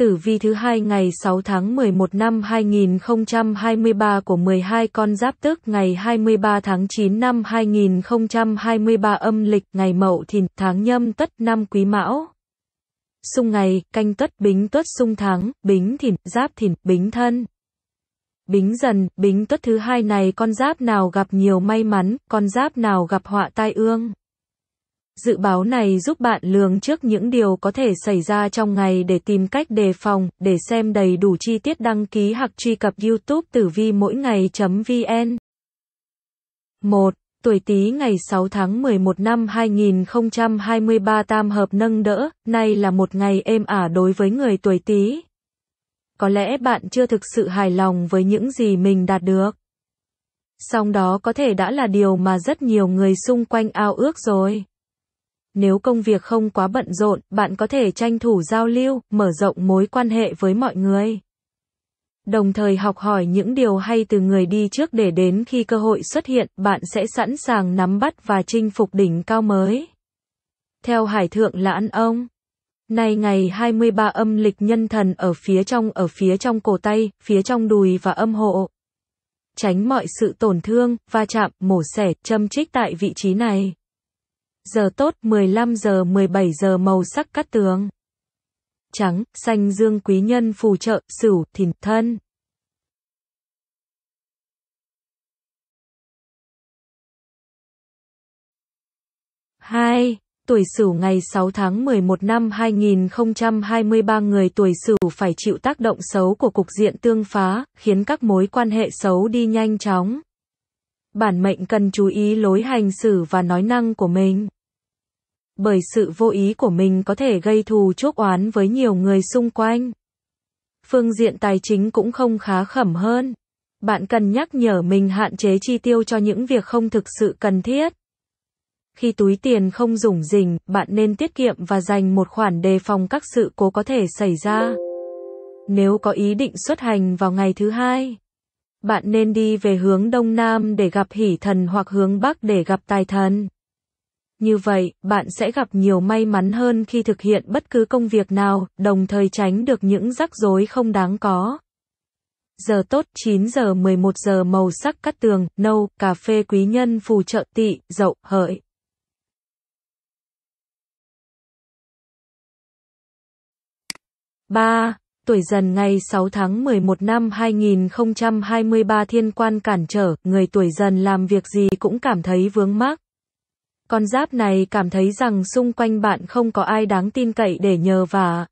tử vi thứ hai ngày 6 tháng 11 năm 2023 của 12 con giáp tức ngày 23 tháng 9 năm 2023 âm lịch ngày Mậu Thìn tháng Nhâm Tất năm Quý Mão. Xung ngày, canh tất bính tuất xung tháng, bính thìn, giáp thìn, bính thân. Bính dần, bính tuất thứ hai này con giáp nào gặp nhiều may mắn, con giáp nào gặp họa tai ương. Dự báo này giúp bạn lường trước những điều có thể xảy ra trong ngày để tìm cách đề phòng, để xem đầy đủ chi tiết đăng ký hoặc truy cập YouTube tử vi mỗi ngày.vn. 1. Tuổi Tý ngày 6 tháng 11 năm 2023 tam hợp nâng đỡ, nay là một ngày êm ả đối với người tuổi Tý. Có lẽ bạn chưa thực sự hài lòng với những gì mình đạt được. Song đó có thể đã là điều mà rất nhiều người xung quanh ao ước rồi. Nếu công việc không quá bận rộn, bạn có thể tranh thủ giao lưu, mở rộng mối quan hệ với mọi người. Đồng thời học hỏi những điều hay từ người đi trước để đến khi cơ hội xuất hiện, bạn sẽ sẵn sàng nắm bắt và chinh phục đỉnh cao mới. Theo Hải Thượng Lãn Ông Nay ngày 23 âm lịch nhân thần ở phía trong ở phía trong cổ tay, phía trong đùi và âm hộ. Tránh mọi sự tổn thương, va chạm, mổ xẻ, châm trích tại vị trí này giờ tốt 15 giờ 17 giờ màu sắc cát tường. Trắng, xanh dương quý nhân phù trợ, sửu, thìn, thân. hai Tuổi Sửu ngày 6 tháng 11 năm 2023 người tuổi Sửu phải chịu tác động xấu của cục diện tương phá, khiến các mối quan hệ xấu đi nhanh chóng bản mệnh cần chú ý lối hành xử và nói năng của mình. Bởi sự vô ý của mình có thể gây thù chuốc oán với nhiều người xung quanh. Phương diện tài chính cũng không khá khẩm hơn. Bạn cần nhắc nhở mình hạn chế chi tiêu cho những việc không thực sự cần thiết. Khi túi tiền không rủng rỉnh, bạn nên tiết kiệm và dành một khoản đề phòng các sự cố có thể xảy ra. Nếu có ý định xuất hành vào ngày thứ hai, bạn nên đi về hướng đông nam để gặp hỷ thần hoặc hướng bắc để gặp tài thần. Như vậy, bạn sẽ gặp nhiều may mắn hơn khi thực hiện bất cứ công việc nào, đồng thời tránh được những rắc rối không đáng có. Giờ tốt 9 giờ 11 giờ màu sắc cắt tường, nâu, cà phê quý nhân phù trợ tỵ, dậu, hợi. ba tuổi dần ngày 6 tháng 11 năm 2023 thiên quan cản trở, người tuổi dần làm việc gì cũng cảm thấy vướng mắc. Con giáp này cảm thấy rằng xung quanh bạn không có ai đáng tin cậy để nhờ và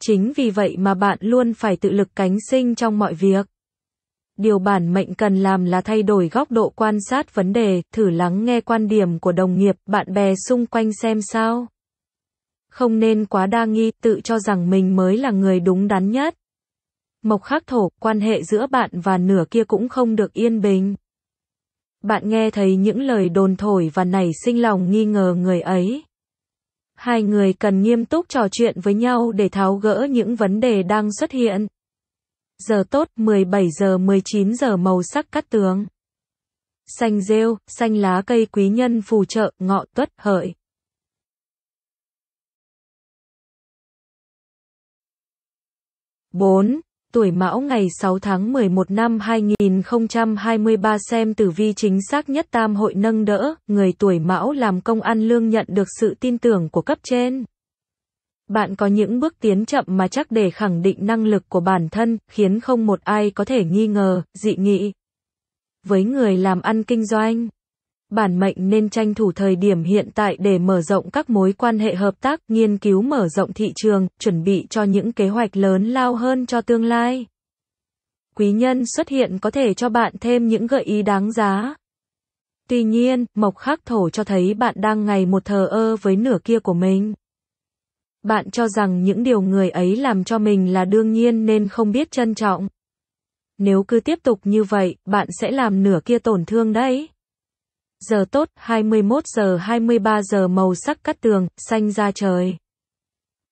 Chính vì vậy mà bạn luôn phải tự lực cánh sinh trong mọi việc. Điều bản mệnh cần làm là thay đổi góc độ quan sát vấn đề, thử lắng nghe quan điểm của đồng nghiệp, bạn bè xung quanh xem sao không nên quá đa nghi, tự cho rằng mình mới là người đúng đắn nhất. Mộc khắc thổ, quan hệ giữa bạn và nửa kia cũng không được yên bình. Bạn nghe thấy những lời đồn thổi và nảy sinh lòng nghi ngờ người ấy. Hai người cần nghiêm túc trò chuyện với nhau để tháo gỡ những vấn đề đang xuất hiện. Giờ tốt 17 giờ 19 giờ màu sắc cắt tướng. Xanh rêu, xanh lá cây quý nhân phù trợ, ngọ tuất hợi. 4. Tuổi Mão ngày 6 tháng 11 năm 2023 xem tử vi chính xác nhất tam hội nâng đỡ, người tuổi Mão làm công ăn lương nhận được sự tin tưởng của cấp trên. Bạn có những bước tiến chậm mà chắc để khẳng định năng lực của bản thân, khiến không một ai có thể nghi ngờ, dị nghị. Với người làm ăn kinh doanh bản mệnh nên tranh thủ thời điểm hiện tại để mở rộng các mối quan hệ hợp tác, nghiên cứu mở rộng thị trường, chuẩn bị cho những kế hoạch lớn lao hơn cho tương lai. Quý nhân xuất hiện có thể cho bạn thêm những gợi ý đáng giá. Tuy nhiên, mộc khắc thổ cho thấy bạn đang ngày một thờ ơ với nửa kia của mình. Bạn cho rằng những điều người ấy làm cho mình là đương nhiên nên không biết trân trọng. Nếu cứ tiếp tục như vậy, bạn sẽ làm nửa kia tổn thương đấy giờ tốt 21 giờ 23 giờ màu sắc cắt tường, xanh ra trời.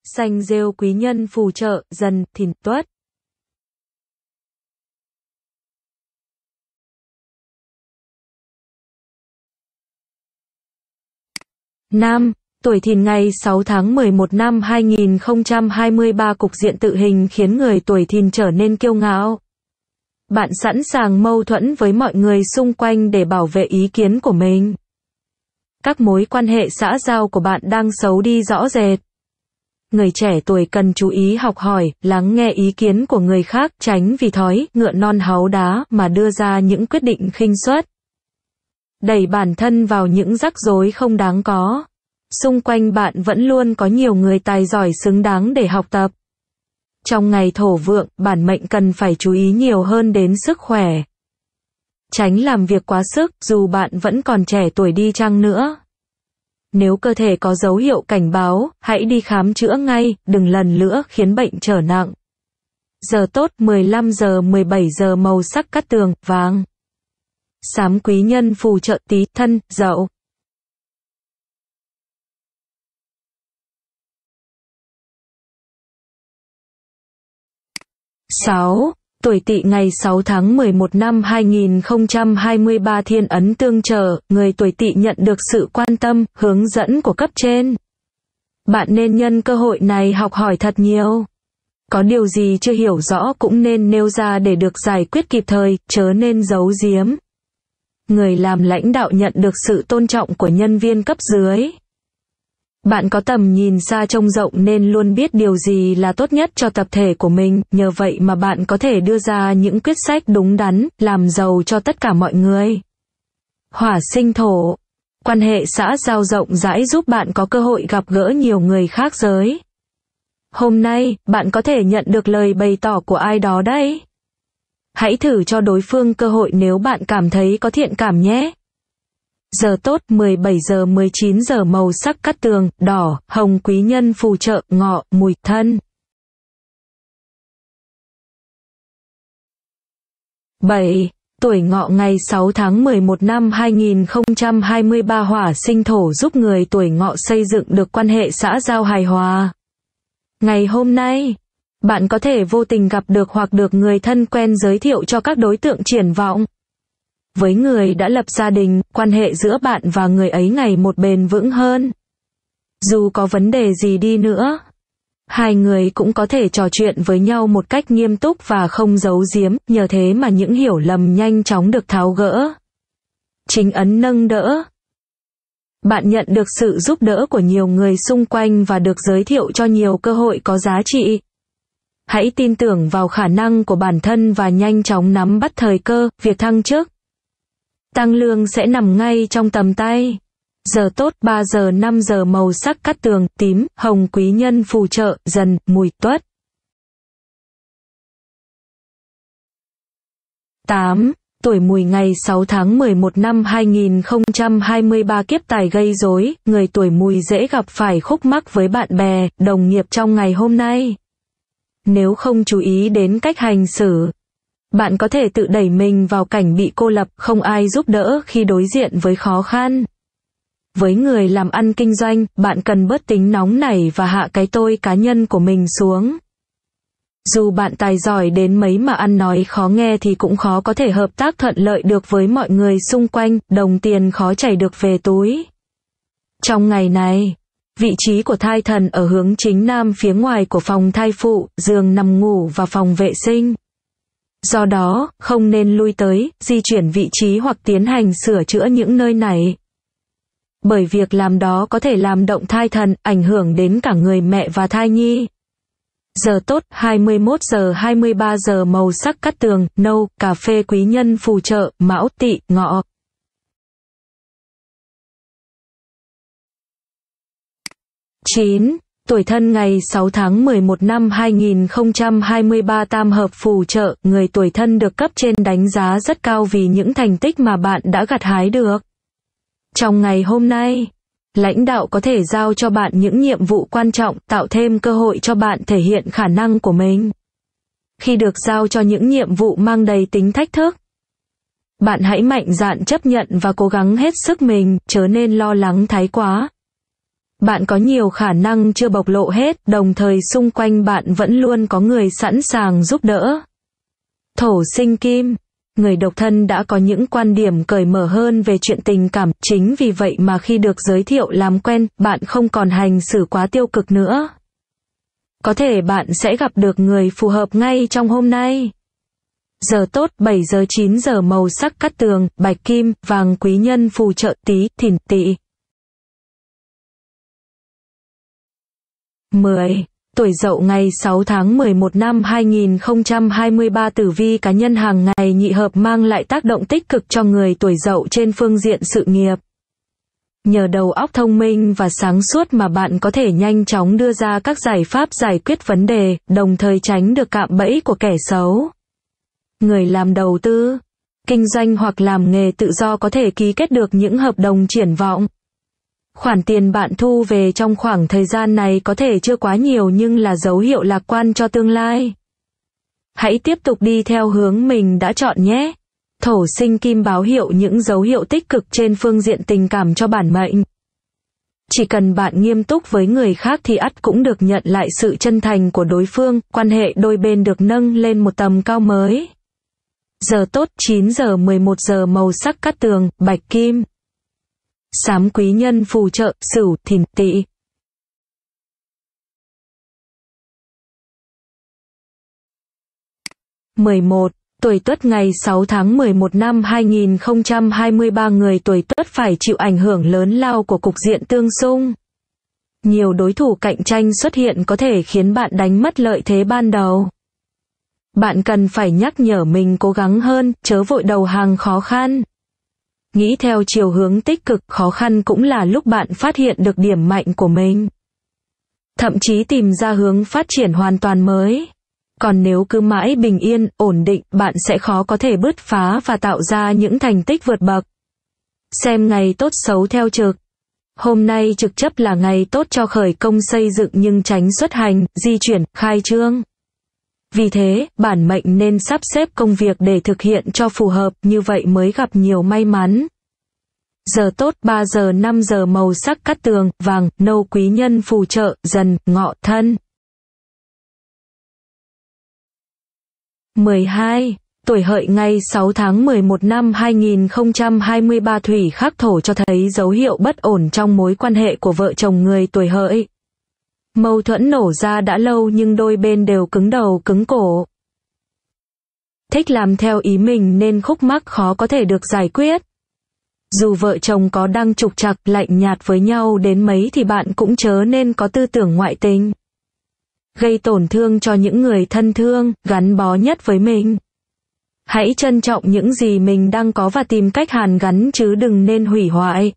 Xanh rêu quý nhân phù trợ, dần, thìn tuất. Nam, tuổi thìn ngày 6 tháng 11 năm 2023 cục diện tự hình khiến người tuổi thìn trở nên kiêu ngạo. Bạn sẵn sàng mâu thuẫn với mọi người xung quanh để bảo vệ ý kiến của mình. Các mối quan hệ xã giao của bạn đang xấu đi rõ rệt. Người trẻ tuổi cần chú ý học hỏi, lắng nghe ý kiến của người khác, tránh vì thói ngựa non háu đá mà đưa ra những quyết định khinh suất. Đẩy bản thân vào những rắc rối không đáng có. Xung quanh bạn vẫn luôn có nhiều người tài giỏi xứng đáng để học tập. Trong ngày thổ vượng, bản mệnh cần phải chú ý nhiều hơn đến sức khỏe. Tránh làm việc quá sức, dù bạn vẫn còn trẻ tuổi đi chăng nữa. Nếu cơ thể có dấu hiệu cảnh báo, hãy đi khám chữa ngay, đừng lần nữa khiến bệnh trở nặng. Giờ tốt 15 giờ 17 giờ màu sắc cắt tường, vàng. Sám quý nhân phù trợ tí thân, dậu. 6. Tuổi tỵ ngày 6 tháng 11 năm 2023 thiên ấn tương trợ người tuổi tỵ nhận được sự quan tâm, hướng dẫn của cấp trên. Bạn nên nhân cơ hội này học hỏi thật nhiều. Có điều gì chưa hiểu rõ cũng nên nêu ra để được giải quyết kịp thời, chớ nên giấu giếm. Người làm lãnh đạo nhận được sự tôn trọng của nhân viên cấp dưới. Bạn có tầm nhìn xa trông rộng nên luôn biết điều gì là tốt nhất cho tập thể của mình, nhờ vậy mà bạn có thể đưa ra những quyết sách đúng đắn, làm giàu cho tất cả mọi người. Hỏa sinh thổ Quan hệ xã giao rộng rãi giúp bạn có cơ hội gặp gỡ nhiều người khác giới. Hôm nay, bạn có thể nhận được lời bày tỏ của ai đó đây. Hãy thử cho đối phương cơ hội nếu bạn cảm thấy có thiện cảm nhé giờ tốt 17 giờ 19 giờ màu sắc cắt tường, đỏ, hồng quý nhân phù trợ, ngọ, mùi, thân. 7. Tuổi ngọ ngày 6 tháng 11 năm 2023 hỏa sinh thổ giúp người tuổi ngọ xây dựng được quan hệ xã giao hài hòa. Ngày hôm nay, bạn có thể vô tình gặp được hoặc được người thân quen giới thiệu cho các đối tượng triển vọng. Với người đã lập gia đình, quan hệ giữa bạn và người ấy ngày một bền vững hơn. Dù có vấn đề gì đi nữa, hai người cũng có thể trò chuyện với nhau một cách nghiêm túc và không giấu giếm, nhờ thế mà những hiểu lầm nhanh chóng được tháo gỡ. Chính ấn nâng đỡ bạn nhận được sự giúp đỡ của nhiều người xung quanh và được giới thiệu cho nhiều cơ hội có giá trị hãy tin tưởng vào khả năng của bản thân và nhanh chóng nắm bắt thời cơ việc thăng chức tăng lương sẽ nằm ngay trong tầm tay. Giờ tốt 3 giờ 5 giờ màu sắc cắt tường, tím, hồng quý nhân phù trợ, dần, mùi tuất. 8. Tuổi mùi ngày 6 tháng 11 năm 2023 kiếp tài gây rối, người tuổi mùi dễ gặp phải khúc mắc với bạn bè, đồng nghiệp trong ngày hôm nay. Nếu không chú ý đến cách hành xử, bạn có thể tự đẩy mình vào cảnh bị cô lập, không ai giúp đỡ khi đối diện với khó khăn. Với người làm ăn kinh doanh, bạn cần bớt tính nóng nảy và hạ cái tôi cá nhân của mình xuống. Dù bạn tài giỏi đến mấy mà ăn nói khó nghe thì cũng khó có thể hợp tác thuận lợi được với mọi người xung quanh, đồng tiền khó chảy được về túi. Trong ngày này, vị trí của thai thần ở hướng chính nam phía ngoài của phòng thai phụ, giường nằm ngủ và phòng vệ sinh. Do đó, không nên lui tới, di chuyển vị trí hoặc tiến hành sửa chữa những nơi này. Bởi việc làm đó có thể làm động thai thần, ảnh hưởng đến cả người mẹ và thai nhi. Giờ tốt 21 giờ 23 giờ màu sắc cắt tường, nâu, cà phê quý nhân phù trợ, mão tị, ngọ. chín tuổi thân ngày 6 tháng 11 năm 2023 tam hợp phù trợ, người tuổi thân được cấp trên đánh giá rất cao vì những thành tích mà bạn đã gặt hái được. Trong ngày hôm nay, lãnh đạo có thể giao cho bạn những nhiệm vụ quan trọng, tạo thêm cơ hội cho bạn thể hiện khả năng của mình. Khi được giao cho những nhiệm vụ mang đầy tính thách thức, bạn hãy mạnh dạn chấp nhận và cố gắng hết sức mình, chớ nên lo lắng thái quá. Bạn có nhiều khả năng chưa bộc lộ hết, đồng thời xung quanh bạn vẫn luôn có người sẵn sàng giúp đỡ. Thổ sinh kim Người độc thân đã có những quan điểm cởi mở hơn về chuyện tình cảm, chính vì vậy mà khi được giới thiệu làm quen, bạn không còn hành xử quá tiêu cực nữa. Có thể bạn sẽ gặp được người phù hợp ngay trong hôm nay. Giờ tốt 7 giờ 9 giờ màu sắc cắt tường, bạch kim, vàng quý nhân phù trợ tí, thìn tị. 10. Tuổi dậu ngày 6 tháng 11 năm 2023 tử vi cá nhân hàng ngày nhị hợp mang lại tác động tích cực cho người tuổi dậu trên phương diện sự nghiệp. Nhờ đầu óc thông minh và sáng suốt mà bạn có thể nhanh chóng đưa ra các giải pháp giải quyết vấn đề, đồng thời tránh được cạm bẫy của kẻ xấu. Người làm đầu tư, kinh doanh hoặc làm nghề tự do có thể ký kết được những hợp đồng triển vọng, Khoản tiền bạn thu về trong khoảng thời gian này có thể chưa quá nhiều nhưng là dấu hiệu lạc quan cho tương lai. Hãy tiếp tục đi theo hướng mình đã chọn nhé. Thổ sinh kim báo hiệu những dấu hiệu tích cực trên phương diện tình cảm cho bản mệnh. Chỉ cần bạn nghiêm túc với người khác thì ắt cũng được nhận lại sự chân thành của đối phương, quan hệ đôi bên được nâng lên một tầm cao mới. Giờ tốt 9 giờ 11 giờ màu sắc cắt tường, bạch kim sám quý nhân phù trợ, sửu, thìn, tỵ. mười một Tuổi Tuất ngày 6 tháng 11 năm 2023 người tuổi Tuất phải chịu ảnh hưởng lớn lao của cục diện tương xung. Nhiều đối thủ cạnh tranh xuất hiện có thể khiến bạn đánh mất lợi thế ban đầu. Bạn cần phải nhắc nhở mình cố gắng hơn, chớ vội đầu hàng khó khăn nghĩ theo chiều hướng tích cực khó khăn cũng là lúc bạn phát hiện được điểm mạnh của mình thậm chí tìm ra hướng phát triển hoàn toàn mới còn nếu cứ mãi bình yên ổn định bạn sẽ khó có thể bứt phá và tạo ra những thành tích vượt bậc xem ngày tốt xấu theo trực hôm nay trực chấp là ngày tốt cho khởi công xây dựng nhưng tránh xuất hành di chuyển khai trương vì thế, bản mệnh nên sắp xếp công việc để thực hiện cho phù hợp, như vậy mới gặp nhiều may mắn. Giờ tốt 3 giờ 5 giờ màu sắc cắt tường, vàng, nâu quý nhân phù trợ, dần, ngọ, thân. 12. Tuổi hợi ngày 6 tháng 11 năm 2023 Thủy Khắc Thổ cho thấy dấu hiệu bất ổn trong mối quan hệ của vợ chồng người tuổi hợi. Mâu thuẫn nổ ra đã lâu nhưng đôi bên đều cứng đầu cứng cổ. Thích làm theo ý mình nên khúc mắc khó có thể được giải quyết. Dù vợ chồng có đang trục trặc lạnh nhạt với nhau đến mấy thì bạn cũng chớ nên có tư tưởng ngoại tình. Gây tổn thương cho những người thân thương, gắn bó nhất với mình. Hãy trân trọng những gì mình đang có và tìm cách hàn gắn chứ đừng nên hủy hoại.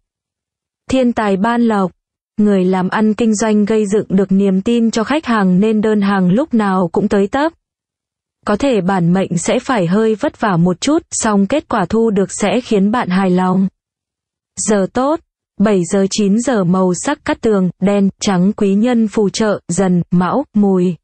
Thiên tài ban lộc Người làm ăn kinh doanh gây dựng được niềm tin cho khách hàng nên đơn hàng lúc nào cũng tới tấp. Có thể bản mệnh sẽ phải hơi vất vả một chút, song kết quả thu được sẽ khiến bạn hài lòng. Giờ tốt 7 giờ 9 giờ màu sắc cắt tường, đen, trắng quý nhân phù trợ, dần, mão, mùi.